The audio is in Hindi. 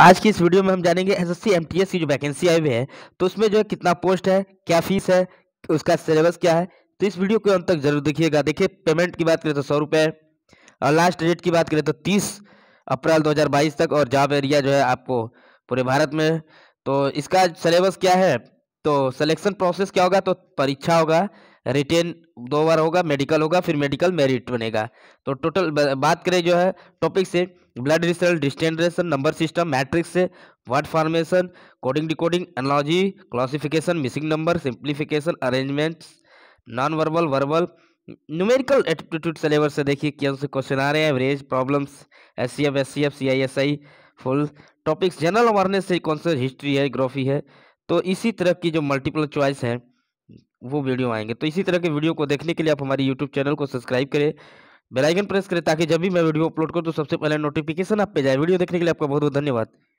आज की इस वीडियो में हम जानेंगे एस एस की जो वैकेंसी आई हुई है तो उसमें जो है कितना पोस्ट है क्या फीस है उसका सिलेबस क्या है तो इस वीडियो को अंत तक जरूर देखिएगा देखिए पेमेंट की बात करें तो सौ रुपये और लास्ट डेट की बात करें तो तीस अप्रैल 2022 तक और जॉब एरिया जो है आपको पूरे भारत में तो इसका सिलेबस क्या है तो सलेक्शन प्रोसेस क्या होगा तो परीक्षा होगा रिटेन दो बार होगा मेडिकल होगा फिर मेडिकल मेरिट बनेगा तो टोटल बात करें जो है टॉपिक से ब्लड रिसल्ट डिस्टेंड्रेशन नंबर सिस्टम मैट्रिक्स से word formation coding decoding analogy classification missing number simplification arrangements non verbal verbal numerical aptitude syllabus से देखिए क्या से क्वेश्चन आ रहे हैं average problems S C F S C F C I S I full topics general awareness से कौन सा हिस्ट्री है ग्राफी है तो इसी तरह की जो मल्टीपल चॉइस है वो वीडियो आएंगे तो इसी तरह के वीडियो को देखने के लिए आप हमारे यूट्यूब चैनल को सब्सक्राइब करें बेलाइकन प्रेस करें ताकि जब भी मैं वीडियो अपलोड करूँ तो सबसे पहले नोटिफिकेशन आप पे जाए वीडियो देखने के लिए आपका बहुत बहुत धन्यवाद